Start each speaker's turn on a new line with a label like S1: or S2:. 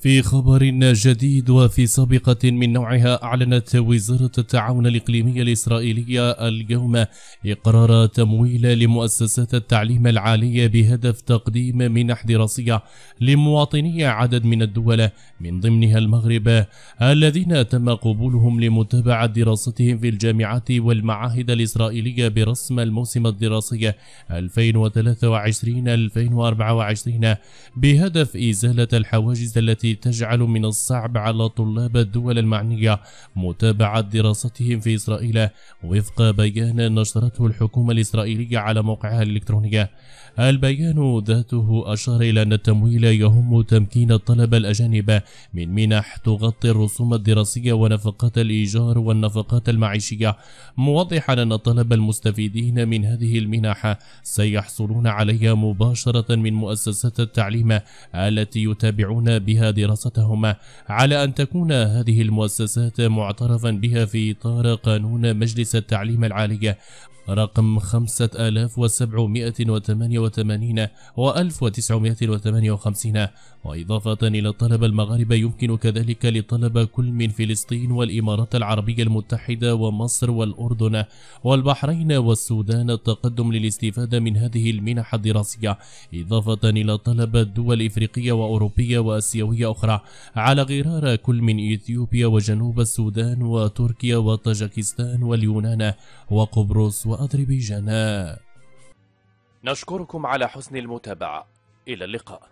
S1: في خبر جديد وفي سابقة من نوعها أعلنت وزارة التعاون الإقليمية الإسرائيلية اليوم إقرار تمويل لمؤسسات التعليم العالية بهدف تقديم منح دراسية لمواطني عدد من الدول من ضمنها المغرب الذين تم قبولهم لمتابعة دراستهم في الجامعات والمعاهد الإسرائيلية برسم الموسم الدراسي 2023-2024 بهدف إزالة الحواجز التي التي تجعل من الصعب على طلاب الدول المعنية متابعة دراستهم في إسرائيل وفق بيان نشرته الحكومة الإسرائيلية على موقعها الإلكتروني البيان ذاته أشار إلى أن التمويل يهم تمكين الطلبة الأجانب من منح تغطي الرسوم الدراسية ونفقات الإيجار والنفقات المعيشية موضحا أن الطلبة المستفيدين من هذه المنح سيحصلون عليها مباشرة من مؤسسات التعليم التي يتابعون بها دراستهما على أن تكون هذه المؤسسات معترفا بها في إطار قانون مجلس التعليم العالي رقم 5788 و 1958 وإضافة إلى الطلبة المغاربة يمكن كذلك لطلبة كل من فلسطين والإمارات العربية المتحدة ومصر والأردن والبحرين والسودان التقدم للاستفادة من هذه المنح الدراسية إضافة إلى طلبة دول إفريقية وأوروبية وأسيوية أخرى على غرار كل من إثيوبيا وجنوب السودان وتركيا وطاجكستان واليونان وقبرص وأذربيجان نشكركم على حسن المتابعة إلى اللقاء